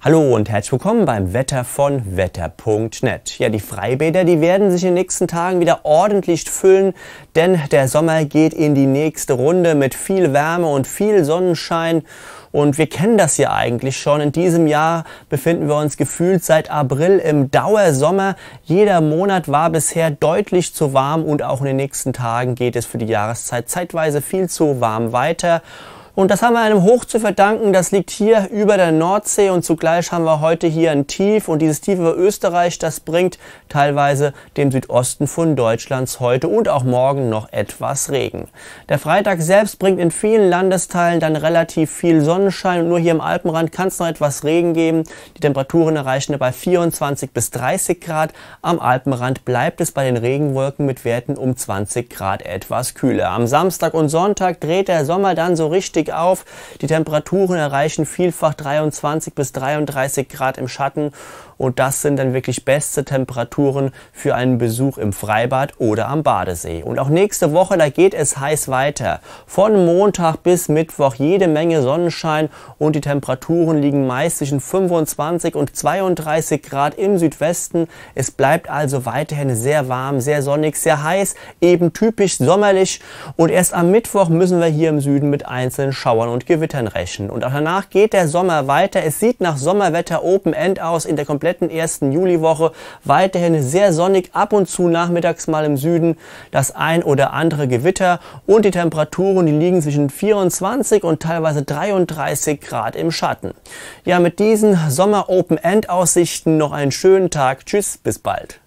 Hallo und herzlich willkommen beim Wetter von wetter.net. Ja, die Freibäder, die werden sich in den nächsten Tagen wieder ordentlich füllen, denn der Sommer geht in die nächste Runde mit viel Wärme und viel Sonnenschein. Und wir kennen das ja eigentlich schon. In diesem Jahr befinden wir uns gefühlt seit April im Dauersommer. Jeder Monat war bisher deutlich zu warm und auch in den nächsten Tagen geht es für die Jahreszeit zeitweise viel zu warm weiter. Und das haben wir einem Hoch zu verdanken. Das liegt hier über der Nordsee und zugleich haben wir heute hier ein Tief. Und dieses Tief über Österreich, das bringt teilweise dem Südosten von Deutschlands heute und auch morgen noch etwas Regen. Der Freitag selbst bringt in vielen Landesteilen dann relativ viel Sonnenschein und nur hier im Alpenrand kann es noch etwas Regen geben. Die Temperaturen erreichen dabei 24 bis 30 Grad. Am Alpenrand bleibt es bei den Regenwolken mit Werten um 20 Grad etwas kühler. Am Samstag und Sonntag dreht der Sommer dann so richtig Atlantik auf. Die Temperaturen erreichen vielfach 23 bis 33 Grad im Schatten und das sind dann wirklich beste Temperaturen für einen Besuch im Freibad oder am Badesee. Und auch nächste Woche, da geht es heiß weiter. Von Montag bis Mittwoch jede Menge Sonnenschein und die Temperaturen liegen meist zwischen 25 und 32 Grad im Südwesten. Es bleibt also weiterhin sehr warm, sehr sonnig, sehr heiß, eben typisch sommerlich. Und erst am Mittwoch müssen wir hier im Süden mit einzelnen vereinzelten Schauern und Gewittern rechnen. Und auch danach geht der Sommer weiter. Es sieht nach Sommerwetter Open End aus in der kompletten ersten Juliwoche. Weiterhin sehr sonnig, ab und zu nachmittags mal im Süden das ein oder andere Gewitter. Und die Temperaturen, die liegen zwischen 24 und teilweise 33 Grad im Schatten. Ja, mit diesen Sommer Open End Aussichten noch einen schönen Tag. Tschüss, bis bald.